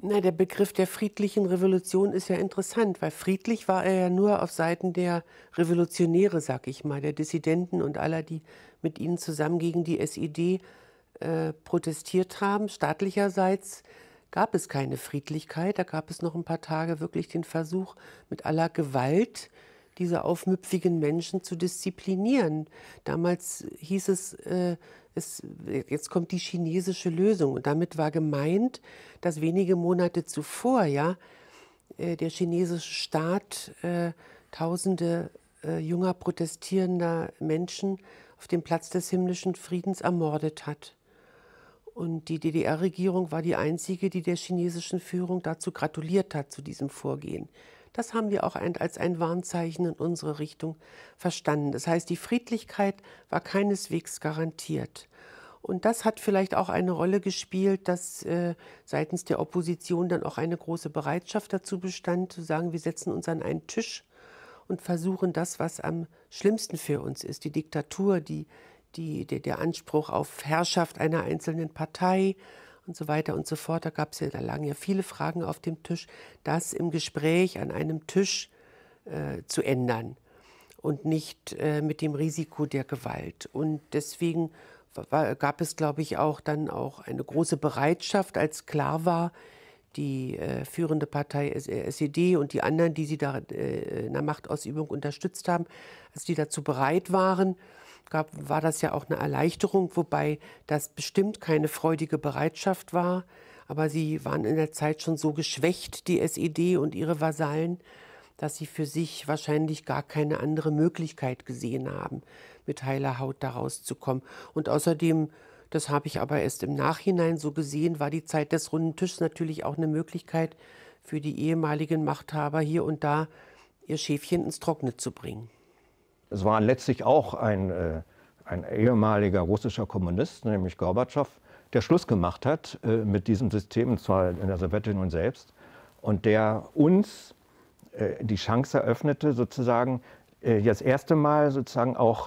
Na, der Begriff der friedlichen Revolution ist ja interessant, weil friedlich war er ja nur auf Seiten der Revolutionäre, sag ich mal, der Dissidenten und aller, die mit ihnen zusammen gegen die SED äh, protestiert haben. Staatlicherseits gab es keine Friedlichkeit. Da gab es noch ein paar Tage wirklich den Versuch, mit aller Gewalt diese aufmüpfigen Menschen zu disziplinieren. Damals hieß es, äh, es, jetzt kommt die chinesische Lösung. Und damit war gemeint, dass wenige Monate zuvor ja äh, der chinesische Staat äh, Tausende äh, junger protestierender Menschen auf dem Platz des himmlischen Friedens ermordet hat. Und die DDR-Regierung war die einzige, die der chinesischen Führung dazu gratuliert hat, zu diesem Vorgehen. Das haben wir auch als ein Warnzeichen in unsere Richtung verstanden. Das heißt, die Friedlichkeit war keineswegs garantiert. Und das hat vielleicht auch eine Rolle gespielt, dass äh, seitens der Opposition dann auch eine große Bereitschaft dazu bestand, zu sagen, wir setzen uns an einen Tisch und versuchen das, was am schlimmsten für uns ist, die Diktatur, die, die, der, der Anspruch auf Herrschaft einer einzelnen Partei, und so weiter und so fort. Da gab es ja, da lagen ja viele Fragen auf dem Tisch, das im Gespräch an einem Tisch äh, zu ändern und nicht äh, mit dem Risiko der Gewalt. Und deswegen war, gab es, glaube ich, auch dann auch eine große Bereitschaft, als klar war, die äh, führende Partei SED äh, und die anderen, die sie da äh, in der Machtausübung unterstützt haben, als die dazu bereit waren, gab, war das ja auch eine Erleichterung, wobei das bestimmt keine freudige Bereitschaft war. Aber sie waren in der Zeit schon so geschwächt, die SED und ihre Vasallen, dass sie für sich wahrscheinlich gar keine andere Möglichkeit gesehen haben, mit heiler Haut da rauszukommen. Und außerdem, das habe ich aber erst im Nachhinein so gesehen, war die Zeit des runden Tisches natürlich auch eine Möglichkeit für die ehemaligen Machthaber hier und da ihr Schäfchen ins Trockene zu bringen. Es war letztlich auch ein, äh, ein ehemaliger russischer Kommunist, nämlich Gorbatschow, der Schluss gemacht hat äh, mit diesem System, und zwar in der Sowjetunion selbst, und der uns äh, die Chance eröffnete, sozusagen das erste Mal sozusagen auch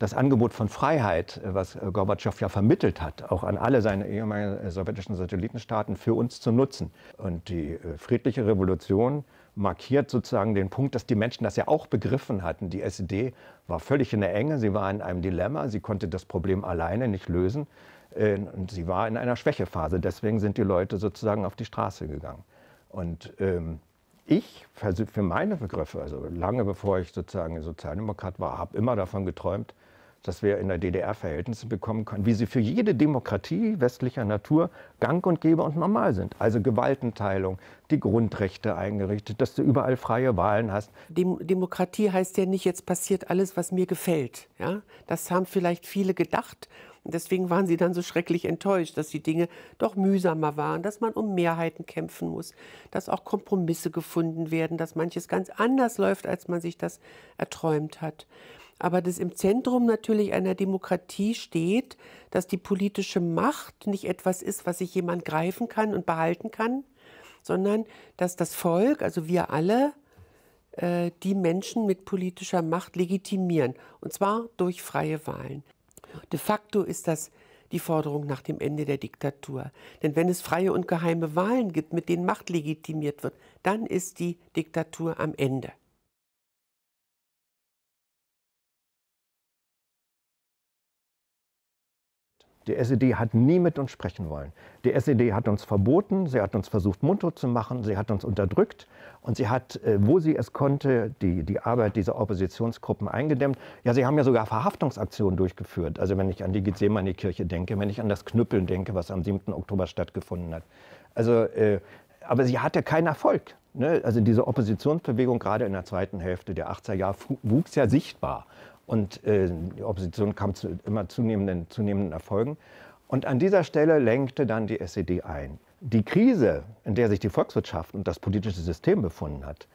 das Angebot von Freiheit, was Gorbatschow ja vermittelt hat, auch an alle seine ehemaligen sowjetischen Satellitenstaaten für uns zu nutzen. Und die friedliche Revolution markiert sozusagen den Punkt, dass die Menschen das ja auch begriffen hatten. Die SED war völlig in der Enge, sie war in einem Dilemma, sie konnte das Problem alleine nicht lösen äh, und sie war in einer Schwächephase. Deswegen sind die Leute sozusagen auf die Straße gegangen. Und ähm, ich, für meine Begriffe, also lange bevor ich sozusagen Sozialdemokrat war, habe immer davon geträumt, das wir in der DDR Verhältnisse bekommen können, wie sie für jede Demokratie westlicher Natur gang und gäbe und normal sind. Also Gewaltenteilung, die Grundrechte eingerichtet, dass du überall freie Wahlen hast. Dem Demokratie heißt ja nicht, jetzt passiert alles, was mir gefällt. Ja? Das haben vielleicht viele gedacht. deswegen waren sie dann so schrecklich enttäuscht, dass die Dinge doch mühsamer waren, dass man um Mehrheiten kämpfen muss, dass auch Kompromisse gefunden werden, dass manches ganz anders läuft, als man sich das erträumt hat aber das im Zentrum natürlich einer Demokratie steht, dass die politische Macht nicht etwas ist, was sich jemand greifen kann und behalten kann, sondern dass das Volk, also wir alle, äh, die Menschen mit politischer Macht legitimieren, und zwar durch freie Wahlen. De facto ist das die Forderung nach dem Ende der Diktatur. Denn wenn es freie und geheime Wahlen gibt, mit denen Macht legitimiert wird, dann ist die Diktatur am Ende. Die SED hat nie mit uns sprechen wollen. Die SED hat uns verboten, sie hat uns versucht, mundtot zu machen, sie hat uns unterdrückt und sie hat, äh, wo sie es konnte, die, die Arbeit dieser Oppositionsgruppen eingedämmt. Ja, sie haben ja sogar Verhaftungsaktionen durchgeführt. Also wenn ich an die Gethsemane-Kirche denke, wenn ich an das Knüppeln denke, was am 7. Oktober stattgefunden hat. Also, äh, aber sie hatte keinen Erfolg. Ne? Also diese Oppositionsbewegung gerade in der zweiten Hälfte der 80er Jahre wuchs ja sichtbar. Und äh, die Opposition kam zu immer zunehmenden, zunehmenden Erfolgen. Und an dieser Stelle lenkte dann die SED ein. Die Krise, in der sich die Volkswirtschaft und das politische System befunden hat,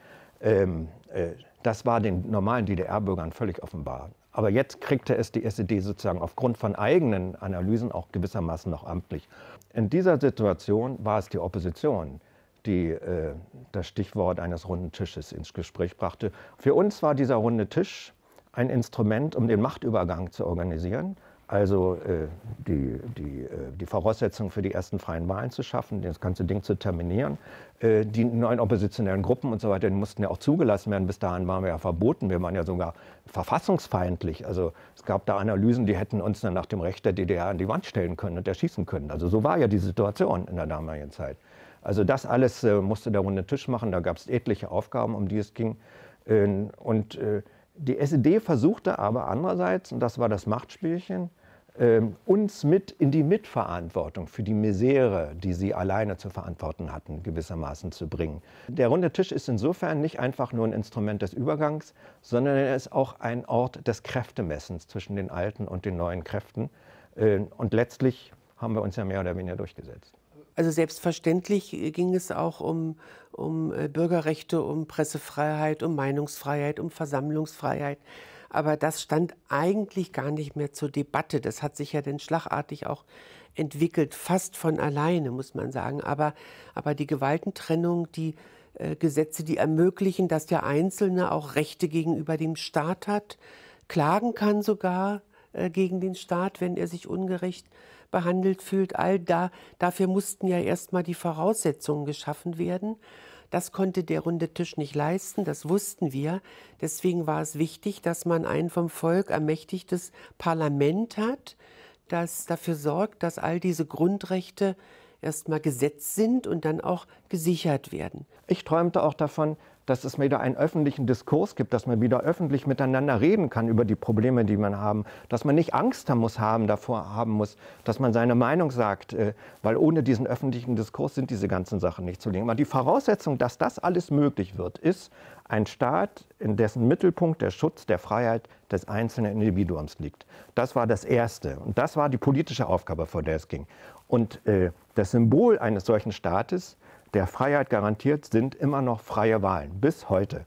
ähm, äh, das war den normalen DDR-Bürgern völlig offenbar. Aber jetzt kriegte es die SED sozusagen aufgrund von eigenen Analysen auch gewissermaßen noch amtlich. In dieser Situation war es die Opposition, die äh, das Stichwort eines runden Tisches ins Gespräch brachte. Für uns war dieser runde Tisch ein Instrument, um den Machtübergang zu organisieren, also äh, die, die, äh, die Voraussetzung für die ersten freien Wahlen zu schaffen, das ganze Ding zu terminieren. Äh, die neuen oppositionellen Gruppen und so weiter, die mussten ja auch zugelassen werden. Bis dahin waren wir ja verboten. Wir waren ja sogar verfassungsfeindlich. Also es gab da Analysen, die hätten uns dann nach dem Recht der DDR an die Wand stellen können und erschießen können. Also so war ja die Situation in der damaligen Zeit. Also das alles äh, musste der runde Tisch machen. Da gab es etliche Aufgaben, um die es ging. Äh, und äh, die SED versuchte aber andererseits, und das war das Machtspielchen, ähm, uns mit in die Mitverantwortung für die Misere, die sie alleine zu verantworten hatten, gewissermaßen zu bringen. Der runde Tisch ist insofern nicht einfach nur ein Instrument des Übergangs, sondern er ist auch ein Ort des Kräftemessens zwischen den alten und den neuen Kräften. Äh, und letztlich haben wir uns ja mehr oder weniger durchgesetzt. Also selbstverständlich äh, ging es auch um, um äh, Bürgerrechte, um Pressefreiheit, um Meinungsfreiheit, um Versammlungsfreiheit. Aber das stand eigentlich gar nicht mehr zur Debatte. Das hat sich ja dann schlagartig auch entwickelt, fast von alleine, muss man sagen. Aber, aber die Gewaltentrennung, die äh, Gesetze, die ermöglichen, dass der Einzelne auch Rechte gegenüber dem Staat hat, klagen kann sogar äh, gegen den Staat, wenn er sich ungerecht äh, behandelt fühlt. All da, dafür mussten ja erstmal die Voraussetzungen geschaffen werden. Das konnte der runde Tisch nicht leisten, das wussten wir. Deswegen war es wichtig, dass man ein vom Volk ermächtigtes Parlament hat, das dafür sorgt, dass all diese Grundrechte erstmal gesetzt sind und dann auch gesichert werden. Ich träumte auch davon, dass es wieder einen öffentlichen Diskurs gibt, dass man wieder öffentlich miteinander reden kann über die Probleme, die man haben, dass man nicht Angst haben muss, haben, davor haben muss, dass man seine Meinung sagt, äh, weil ohne diesen öffentlichen Diskurs sind diese ganzen Sachen nicht zu legen. Aber die Voraussetzung, dass das alles möglich wird, ist ein Staat, in dessen Mittelpunkt der Schutz der Freiheit des einzelnen Individuums liegt. Das war das Erste und das war die politische Aufgabe, vor der es ging. Und äh, das Symbol eines solchen Staates der Freiheit garantiert, sind immer noch freie Wahlen, bis heute.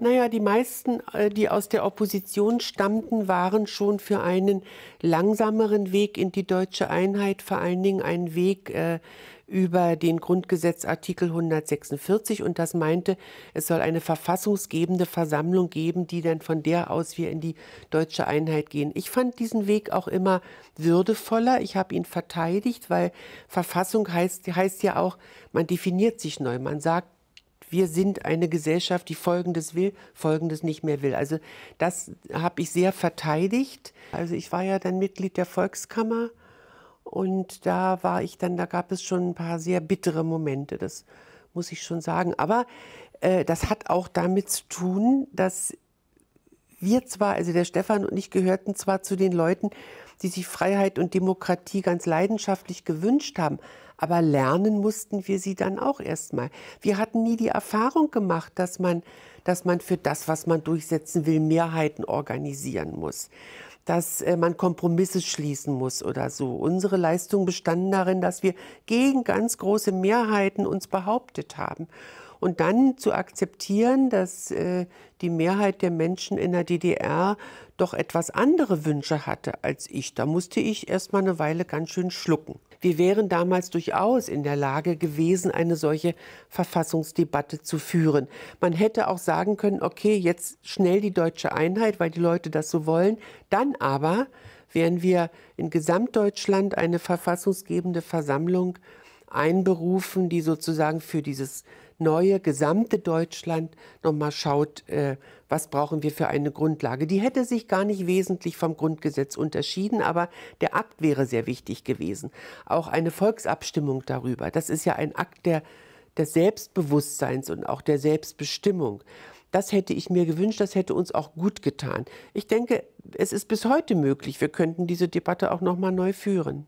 Naja, die meisten, äh, die aus der Opposition stammten, waren schon für einen langsameren Weg in die deutsche Einheit, vor allen Dingen einen Weg, äh, über den Grundgesetzartikel 146 und das meinte, es soll eine verfassungsgebende Versammlung geben, die dann von der aus wir in die deutsche Einheit gehen. Ich fand diesen Weg auch immer würdevoller. Ich habe ihn verteidigt, weil Verfassung heißt, heißt ja auch, man definiert sich neu. Man sagt, wir sind eine Gesellschaft, die Folgendes will, Folgendes nicht mehr will. Also das habe ich sehr verteidigt. Also ich war ja dann Mitglied der Volkskammer und da war ich dann, da gab es schon ein paar sehr bittere Momente, das muss ich schon sagen. Aber äh, das hat auch damit zu tun, dass wir zwar, also der Stefan und ich gehörten zwar zu den Leuten, die sich Freiheit und Demokratie ganz leidenschaftlich gewünscht haben, aber lernen mussten wir sie dann auch erstmal. Wir hatten nie die Erfahrung gemacht, dass man, dass man für das, was man durchsetzen will, Mehrheiten organisieren muss dass äh, man Kompromisse schließen muss oder so. Unsere Leistungen bestanden darin, dass wir gegen ganz große Mehrheiten uns behauptet haben. Und dann zu akzeptieren, dass äh, die Mehrheit der Menschen in der DDR doch etwas andere Wünsche hatte als ich. Da musste ich erst mal eine Weile ganz schön schlucken. Wir wären damals durchaus in der Lage gewesen, eine solche Verfassungsdebatte zu führen. Man hätte auch sagen können, okay, jetzt schnell die deutsche Einheit, weil die Leute das so wollen. Dann aber wären wir in Gesamtdeutschland eine verfassungsgebende Versammlung einberufen, die sozusagen für dieses neue gesamte Deutschland nochmal schaut, äh, was brauchen wir für eine Grundlage. Die hätte sich gar nicht wesentlich vom Grundgesetz unterschieden, aber der Akt wäre sehr wichtig gewesen. Auch eine Volksabstimmung darüber, das ist ja ein Akt der, des Selbstbewusstseins und auch der Selbstbestimmung. Das hätte ich mir gewünscht, das hätte uns auch gut getan. Ich denke, es ist bis heute möglich. Wir könnten diese Debatte auch nochmal neu führen.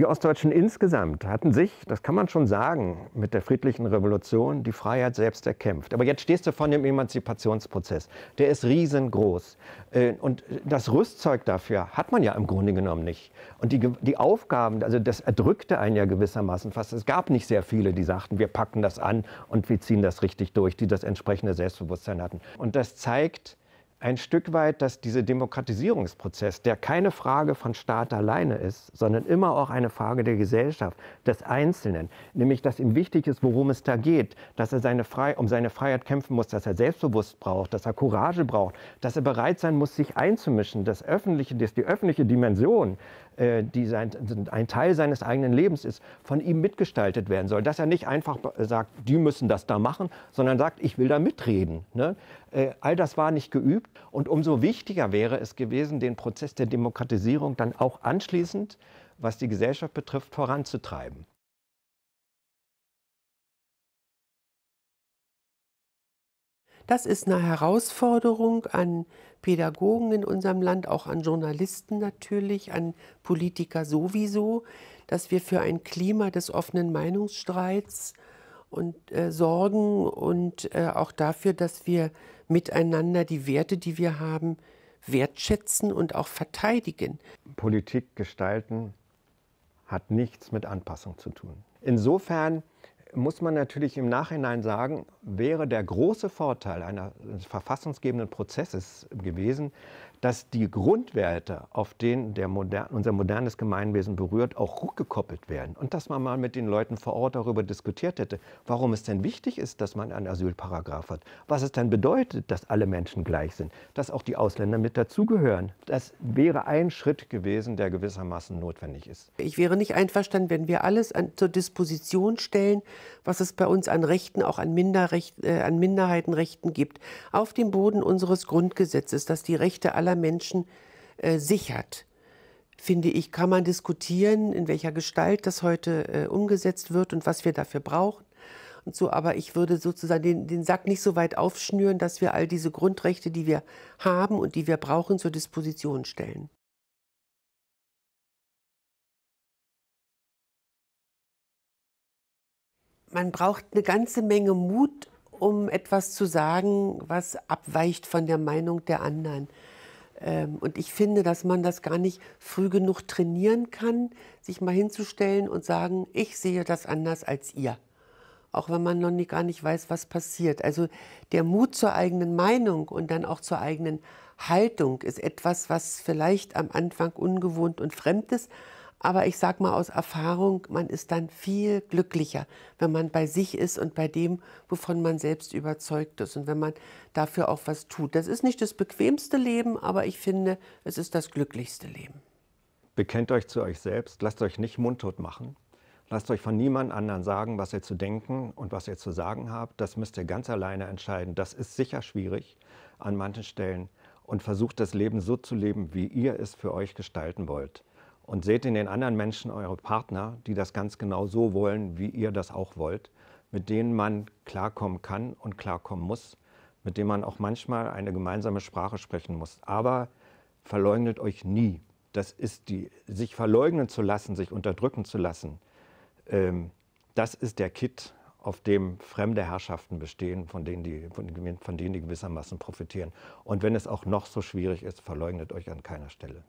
Die Ostdeutschen insgesamt hatten sich, das kann man schon sagen, mit der friedlichen Revolution die Freiheit selbst erkämpft. Aber jetzt stehst du vor dem Emanzipationsprozess. Der ist riesengroß. Äh, und das Rüstzeug dafür hat man ja im Grunde genommen nicht. Und die, die Aufgaben, also das erdrückte einen ja gewissermaßen fast. Es gab nicht sehr viele, die sagten, wir packen das an und wir ziehen das richtig durch, die das entsprechende Selbstbewusstsein hatten. Und das zeigt, ein Stück weit, dass dieser Demokratisierungsprozess, der keine Frage von Staat alleine ist, sondern immer auch eine Frage der Gesellschaft, des Einzelnen, nämlich dass ihm wichtig ist, worum es da geht, dass er seine Fre um seine Freiheit kämpfen muss, dass er Selbstbewusst braucht, dass er Courage braucht, dass er bereit sein muss, sich einzumischen, dass, öffentliche, dass die öffentliche Dimension äh, die sein, ein Teil seines eigenen Lebens ist, von ihm mitgestaltet werden soll. Dass er nicht einfach äh, sagt, die müssen das da machen, sondern sagt, ich will da mitreden. Ne? Äh, all das war nicht geübt. Und umso wichtiger wäre es gewesen, den Prozess der Demokratisierung dann auch anschließend, was die Gesellschaft betrifft, voranzutreiben. Das ist eine Herausforderung an Pädagogen in unserem Land, auch an Journalisten natürlich, an Politiker sowieso, dass wir für ein Klima des offenen Meinungsstreits und äh, sorgen und äh, auch dafür, dass wir miteinander die Werte, die wir haben, wertschätzen und auch verteidigen. Politik gestalten hat nichts mit Anpassung zu tun. Insofern muss man natürlich im Nachhinein sagen, wäre der große Vorteil eines verfassungsgebenden Prozesses gewesen, dass die Grundwerte, auf denen modern, unser modernes Gemeinwesen berührt, auch rückgekoppelt werden. Und dass man mal mit den Leuten vor Ort darüber diskutiert hätte, warum es denn wichtig ist, dass man einen Asylparagraf hat. Was es denn bedeutet, dass alle Menschen gleich sind, dass auch die Ausländer mit dazugehören. Das wäre ein Schritt gewesen, der gewissermaßen notwendig ist. Ich wäre nicht einverstanden, wenn wir alles an, zur Disposition stellen, was es bei uns an Rechten, auch an, Minderrecht, äh, an Minderheitenrechten gibt. Auf dem Boden unseres Grundgesetzes, dass die Rechte aller aller Menschen äh, sichert, finde ich, kann man diskutieren, in welcher Gestalt das heute äh, umgesetzt wird und was wir dafür brauchen. Und so, aber ich würde sozusagen den, den Sack nicht so weit aufschnüren, dass wir all diese Grundrechte, die wir haben und die wir brauchen, zur Disposition stellen. man braucht eine ganze Menge Mut, um etwas zu sagen, was abweicht von der Meinung der anderen. Ähm, und ich finde, dass man das gar nicht früh genug trainieren kann, sich mal hinzustellen und sagen, ich sehe das anders als ihr. Auch wenn man noch nicht, gar nicht weiß, was passiert. Also der Mut zur eigenen Meinung und dann auch zur eigenen Haltung ist etwas, was vielleicht am Anfang ungewohnt und fremd ist, aber ich sage mal aus Erfahrung, man ist dann viel glücklicher, wenn man bei sich ist und bei dem, wovon man selbst überzeugt ist und wenn man dafür auch was tut. Das ist nicht das bequemste Leben, aber ich finde, es ist das glücklichste Leben. Bekennt euch zu euch selbst, lasst euch nicht mundtot machen. Lasst euch von niemand anderen sagen, was ihr zu denken und was ihr zu sagen habt. Das müsst ihr ganz alleine entscheiden. Das ist sicher schwierig an manchen Stellen. Und versucht das Leben so zu leben, wie ihr es für euch gestalten wollt und seht in den anderen Menschen eure Partner, die das ganz genau so wollen, wie ihr das auch wollt, mit denen man klarkommen kann und klarkommen muss, mit denen man auch manchmal eine gemeinsame Sprache sprechen muss. Aber verleugnet euch nie. Das ist die, sich verleugnen zu lassen, sich unterdrücken zu lassen, ähm, das ist der Kit, auf dem fremde Herrschaften bestehen, von denen, die, von denen die gewissermaßen profitieren. Und wenn es auch noch so schwierig ist, verleugnet euch an keiner Stelle.